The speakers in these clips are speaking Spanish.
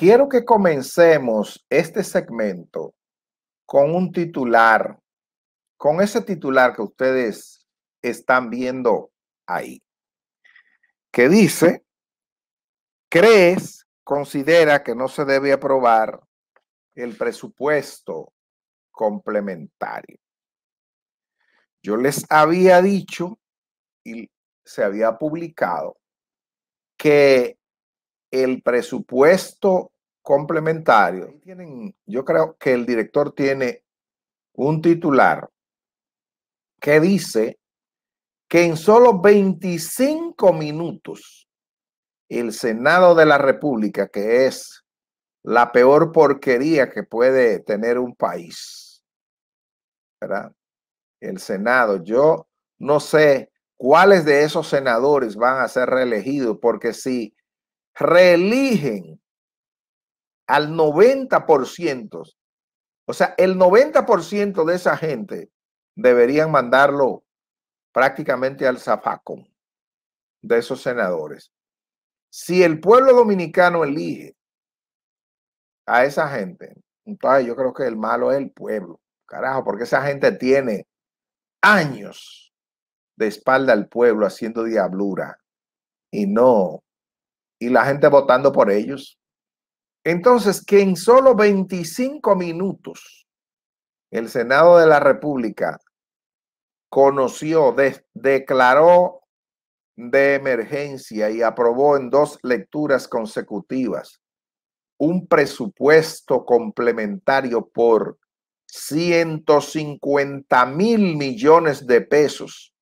Quiero que comencemos este segmento con un titular, con ese titular que ustedes están viendo ahí, que dice, ¿crees, considera que no se debe aprobar el presupuesto complementario? Yo les había dicho y se había publicado que el presupuesto complementario. Tienen, yo creo que el director tiene un titular que dice que en solo 25 minutos el Senado de la República, que es la peor porquería que puede tener un país, ¿verdad? El Senado, yo no sé cuáles de esos senadores van a ser reelegidos, porque si reeligen al 90%. O sea, el 90% de esa gente deberían mandarlo prácticamente al zafacón de esos senadores. Si el pueblo dominicano elige a esa gente, entonces yo creo que el malo es el pueblo. Carajo, porque esa gente tiene años de espalda al pueblo haciendo diablura y no, y la gente votando por ellos. Entonces, que en solo 25 minutos el Senado de la República conoció, declaró de emergencia y aprobó en dos lecturas consecutivas un presupuesto complementario por 150 mil millones de pesos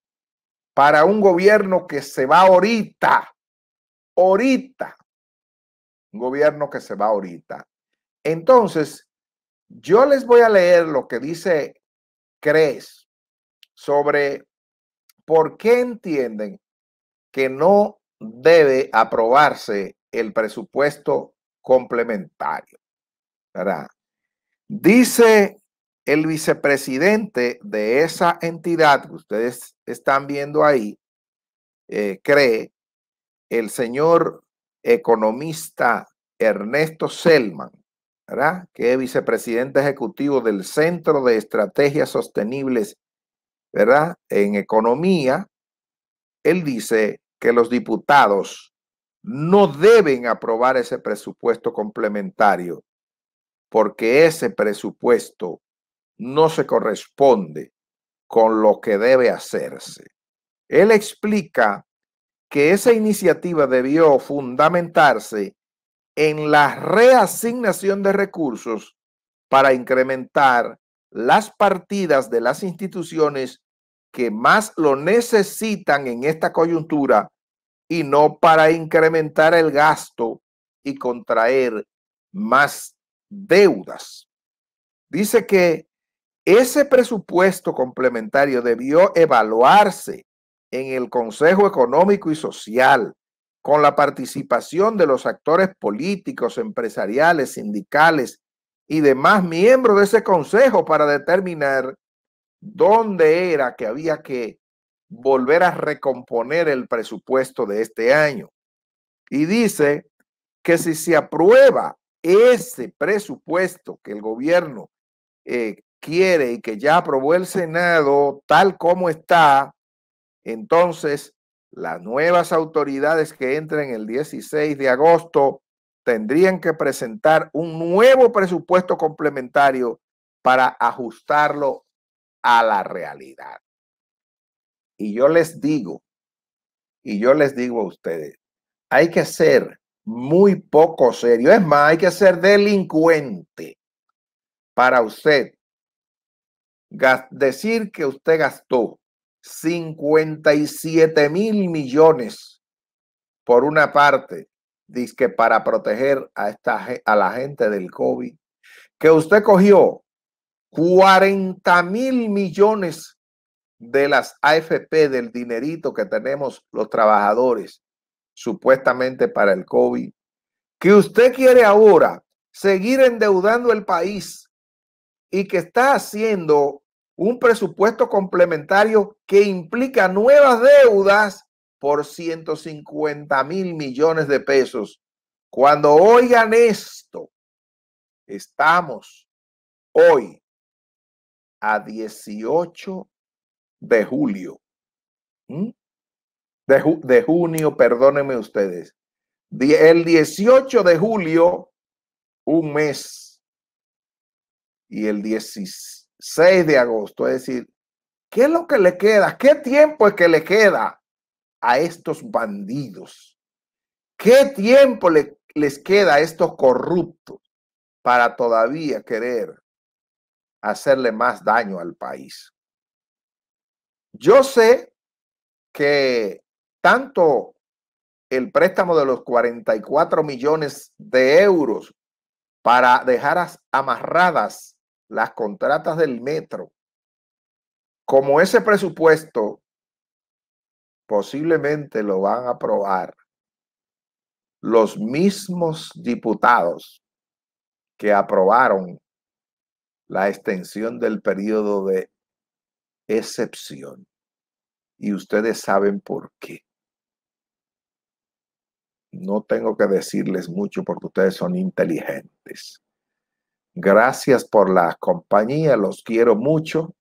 para un gobierno que se va ahorita, ahorita gobierno que se va ahorita. Entonces, yo les voy a leer lo que dice Cres sobre por qué entienden que no debe aprobarse el presupuesto complementario. Dice el vicepresidente de esa entidad que ustedes están viendo ahí, eh, cree, el señor economista Ernesto Selman, ¿verdad? que es vicepresidente ejecutivo del Centro de Estrategias Sostenibles ¿verdad? en Economía, él dice que los diputados no deben aprobar ese presupuesto complementario porque ese presupuesto no se corresponde con lo que debe hacerse. Él explica que esa iniciativa debió fundamentarse en la reasignación de recursos para incrementar las partidas de las instituciones que más lo necesitan en esta coyuntura y no para incrementar el gasto y contraer más deudas. Dice que ese presupuesto complementario debió evaluarse en el Consejo Económico y Social, con la participación de los actores políticos, empresariales, sindicales y demás miembros de ese Consejo para determinar dónde era que había que volver a recomponer el presupuesto de este año. Y dice que si se aprueba ese presupuesto que el gobierno eh, quiere y que ya aprobó el Senado tal como está, entonces, las nuevas autoridades que entren el 16 de agosto tendrían que presentar un nuevo presupuesto complementario para ajustarlo a la realidad. Y yo les digo, y yo les digo a ustedes, hay que ser muy poco serio. Es más, hay que ser delincuente para usted decir que usted gastó 57 mil millones por una parte, dice que para proteger a, esta, a la gente del COVID, que usted cogió 40 mil millones de las AFP, del dinerito que tenemos los trabajadores, supuestamente para el COVID, que usted quiere ahora seguir endeudando el país y que está haciendo un presupuesto complementario que implica nuevas deudas por 150 mil millones de pesos. Cuando oigan esto, estamos hoy a 18 de julio. De, de, junio, perdónenme ustedes. El 18 de julio, un mes. Y el 17 6 de agosto, es decir, ¿qué es lo que le queda? ¿Qué tiempo es que le queda a estos bandidos? ¿Qué tiempo les queda a estos corruptos para todavía querer hacerle más daño al país? Yo sé que tanto el préstamo de los 44 millones de euros para dejar amarradas las contratas del metro, como ese presupuesto posiblemente lo van a aprobar los mismos diputados que aprobaron la extensión del periodo de excepción. Y ustedes saben por qué. No tengo que decirles mucho porque ustedes son inteligentes. Gracias por la compañía, los quiero mucho.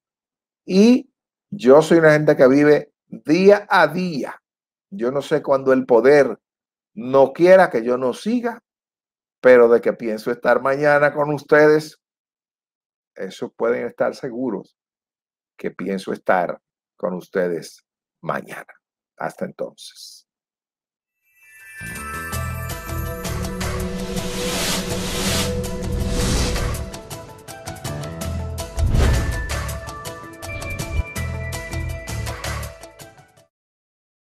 Y yo soy una gente que vive día a día. Yo no sé cuándo el poder no quiera que yo no siga, pero de que pienso estar mañana con ustedes, eso pueden estar seguros que pienso estar con ustedes mañana. Hasta entonces.